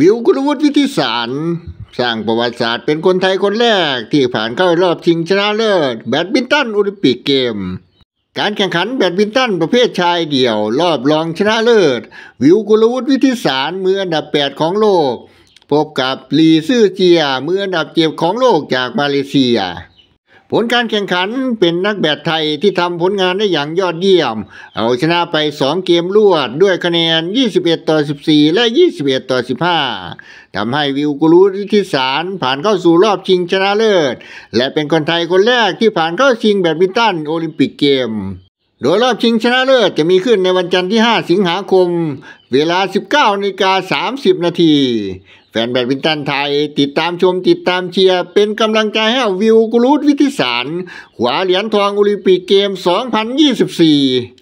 วิวกุลวุฒิวิทิสารสร้างประวัติศาสตร์เป็นคนไทยคนแรกที่ผ่านเข้ารอบชิงชนะเลิศแบดมินตันโอลิมปิกเกม การแข่งขันแบดมินตันประเภทชายเดี่ยวรอบรองชนะเลิศ วิวกุลวุฒิวิทิสารมืออันดับ8ของโลกพบกับลีซื่อเจียมืออันดับเจ็บของโลกจากมาเลเซียผลการแข่งขันเป็นนักแบดไทยที่ทำผลงานได้อย่างยอดเยี่ยม เอาชนะไป2เกมรวดด้วยคะแนน 21 ต่อ 14 และ 21 ต่อ 15 ทำให้วิวกุลูทิสารผ่านเข้าสู่รอบชิงชนะเลิศ และเป็นคนไทยคนแรกที่ผ่านเข้าชิงแบดมินตันโอลิมปิกเกมโดยรอบชิงชนะเลิศจะมีขึ้นในวันจันทร์ที่ 5 สิงหาคม เวลา 19นาฬิกา30 นาที แฟนแบดมินตันไทยติดตามชมติดตามเชียร์เป็นกำลังใจให้วิวกุลูดวิทิสารขวาเหรียญทองโอลิมปิกเกม 2024